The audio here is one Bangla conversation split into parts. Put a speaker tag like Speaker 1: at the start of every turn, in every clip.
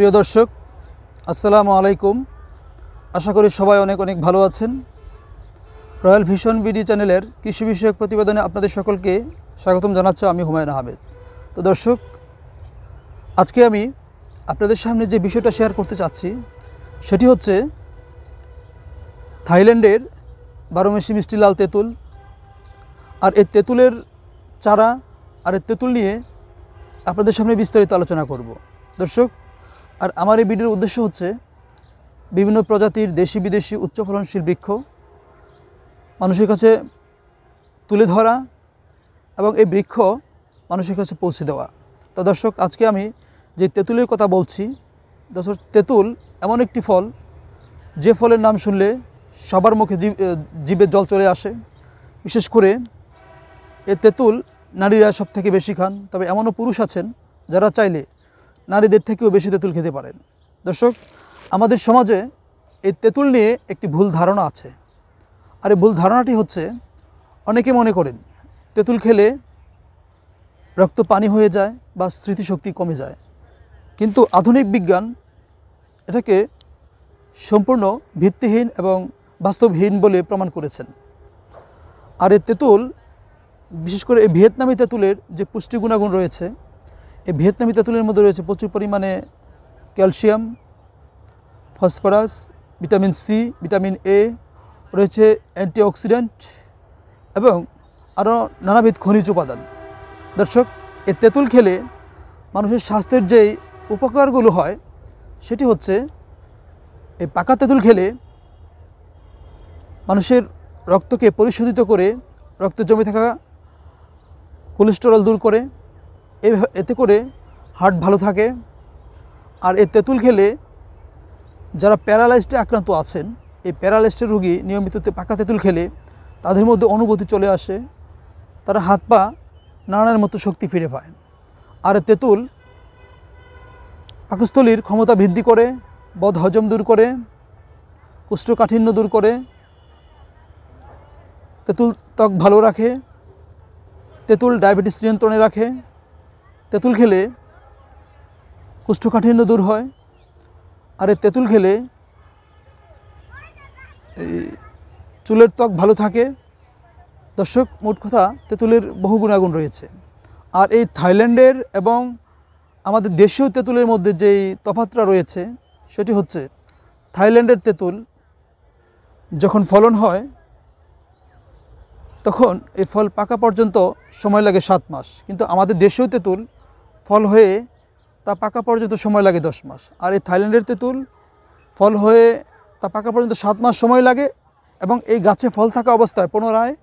Speaker 1: প্রিয় দর্শক আসসালামু আলাইকুম আশা করি সবাই অনেক অনেক ভালো আছেন রয়্যাল ভিশন বিডি চ্যানেলের কৃষি বিষয়ক প্রতিবেদনে আপনাদের সকলকে স্বাগতম জানাচ্ছি আমি হুমায়ুন আহমেদ তো দর্শক আজকে আমি আপনাদের সামনে যে বিষয়টা শেয়ার করতে চাচ্ছি সেটি হচ্ছে থাইল্যান্ডের বারোমেশি মিষ্টি লাল তেঁতুল আর এই তেঁতুলের চারা আর এই তেঁতুল নিয়ে আপনাদের সামনে বিস্তারিত আলোচনা করব দর্শক আর আমার এই ভিডিওর উদ্দেশ্য হচ্ছে বিভিন্ন প্রজাতির দেশি বিদেশি উচ্চ ফলনশীল বৃক্ষ মানুষের কাছে তুলে ধরা এবং এই বৃক্ষ মানুষের কাছে পৌঁছে দেওয়া তো দর্শক আজকে আমি যে তেঁতুলের কথা বলছি দর্শক তেঁতুল এমন একটি ফল যে ফলের নাম শুনলে সবার মুখে জীবের জল চলে আসে বিশেষ করে এ তেঁতুল নারীরা সবথেকে বেশি খান তবে এমনও পুরুষ আছেন যারা চাইলে নারীদের থেকেও বেশি তেঁতুল খেতে পারেন দর্শক আমাদের সমাজে এই তেঁতুল নিয়ে একটি ভুল ধারণা আছে আর এই ভুল ধারণাটি হচ্ছে অনেকে মনে করেন তেঁতুল খেলে রক্ত পানি হয়ে যায় বা স্মৃতিশক্তি কমে যায় কিন্তু আধুনিক বিজ্ঞান এটাকে সম্পূর্ণ ভিত্তিহীন এবং বাস্তবহীন বলে প্রমাণ করেছেন আর এই তেঁতুল বিশেষ করে এই ভিয়েতনামি তেঁতুলের যে পুষ্টি গুণাগুণ রয়েছে এই ভিয়েতনামি তেঁতুলের মধ্যে রয়েছে প্রচুর পরিমাণে calcium phosphorus vitamin C vitamin A রয়েছে অ্যান্টিঅক্সিডেন্ট এবং আরও নানাবিধ খনিজ উপাদান দর্শক এ তেঁতুল খেলে মানুষের স্বাস্থ্যের যেই উপকারগুলো হয় সেটি হচ্ছে এই পাকা তেঁতুল খেলে মানুষের রক্তকে পরিশোধিত করে রক্তে জমে থাকা কোলেস্টেরল দূর করে এতে করে হার্ট ভালো থাকে আর এ তেঁতুল খেলে যারা প্যারালাইসডে আক্রান্ত আছেন এই প্যারালাইসডের রুগী নিয়মিত পাকা তেঁতুল খেলে তাদের মধ্যে অনুভূতি চলে আসে তারা হাত পা নানার মতো শক্তি ফিরে পায় আর তেঁতুল পাকস্থলীর ক্ষমতা বৃদ্ধি করে বদ হজম দূর করে কুষ্ঠকাঠিন্য দূর করে তেঁতুল ত্বক ভালো রাখে তেঁতুল ডায়াবেটিস নিয়ন্ত্রণে রাখে তেঁতুল খেলে কোষ্ঠকাঠিন্য দূর হয় আর এই তেঁতুল খেলে এই চুলের ত্বক ভালো থাকে দর্শক মোট কথা তেঁতুলের বহু গুণাগুণ রয়েছে আর এই থাইল্যান্ডের এবং আমাদের দেশীয় তেঁতুলের মধ্যে যেই তফাতটা রয়েছে সেটি হচ্ছে থাইল্যান্ডের তেঁতুল যখন ফলন হয় তখন এই ফল পাকা পর্যন্ত সময় লাগে সাত মাস কিন্তু আমাদের দেশীয় তেঁতুল ফল হয়ে তা পাকা পর্যন্ত সময় লাগে দশ মাস আর এই থাইল্যান্ডের তেঁতুল ফল হয়ে তা পাকা পর্যন্ত সাত মাস সময় লাগে এবং এই গাছে ফল থাকা অবস্থায় পুনরায়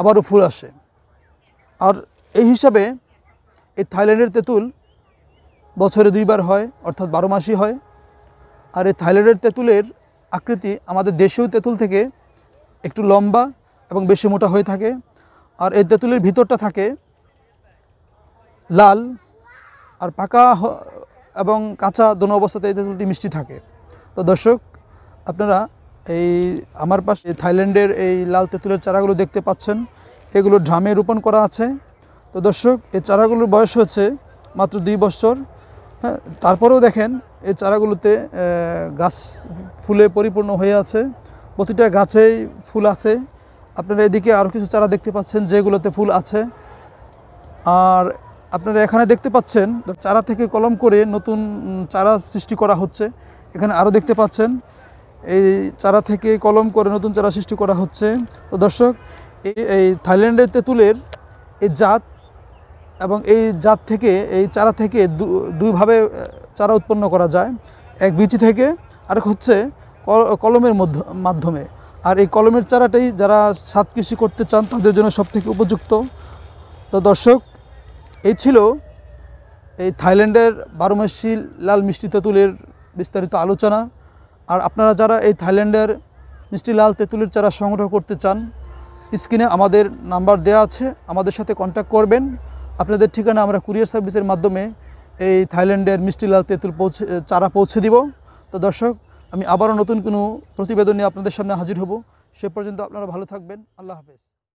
Speaker 1: আবারও ফুল আসে আর এই হিসাবে এই থাইল্যান্ডের তেঁতুল বছরে দুইবার হয় অর্থাৎ বারো মাসই হয় আর এই থাইল্যান্ডের তেঁতুলের আকৃতি আমাদের দেশীয় তেঁতুল থেকে একটু লম্বা এবং বেশি মোটা হয়ে থাকে আর এই তেঁতুলের ভিতরটা থাকে লাল আর পাকা এবং কাঁচা দোনো অবস্থাতে এই তেঁতুলটি মিষ্টি থাকে তো দর্শক আপনারা এই আমার পাশে থাইল্যান্ডের এই লাল তেঁতুলের চারাগুলো দেখতে পাচ্ছেন এগুলো ড্রামে রোপণ করা আছে তো দর্শক এই চারাগুলোর বয়স হচ্ছে মাত্র দুই বছর হ্যাঁ তারপরেও দেখেন এই চারাগুলোতে গাছ ফুলে পরিপূর্ণ হয়ে আছে প্রতিটা গাছেই ফুল আছে আপনারা এদিকে আরও কিছু চারা দেখতে পাচ্ছেন যেগুলোতে ফুল আছে আর আপনারা এখানে দেখতে পাচ্ছেন চারা থেকে কলম করে নতুন চারা সৃষ্টি করা হচ্ছে এখানে আরও দেখতে পাচ্ছেন এই চারা থেকে কলম করে নতুন চারা সৃষ্টি করা হচ্ছে তো দর্শক এই এই থাইল্যান্ডের তেঁতুলের এই জাত এবং এই জাত থেকে এই চারা থেকে দুইভাবে চারা উৎপন্ন করা যায় এক বিচি থেকে আর হচ্ছে কলমের মধ্য মাধ্যমে আর এই কলমের চারাটাই যারা সাত কৃষি করতে চান তাদের জন্য সবথেকে উপযুক্ত তো দর্শক এই ছিল এই থাইল্যান্ডের বারোমাসি লাল মিষ্টি তেঁতুলের বিস্তারিত আলোচনা আর আপনারা যারা এই থাইল্যান্ডের মিষ্টি লাল তেঁতুলের চারা সংগ্রহ করতে চান স্ক্রিনে আমাদের নাম্বার দেওয়া আছে আমাদের সাথে কন্ট্যাক্ট করবেন আপনাদের ঠিকানা আমরা কুরিয়ার সার্ভিসের মাধ্যমে এই থাইল্যান্ডের মিষ্টি লাল তেঁতুল পৌঁছে চারা পৌঁছে দিব তো দর্শক আমি আবারও নতুন কোনো প্রতিবেদন নিয়ে আপনাদের সামনে হাজির হব সে পর্যন্ত আপনারা ভালো থাকবেন আল্লাহ হাফেজ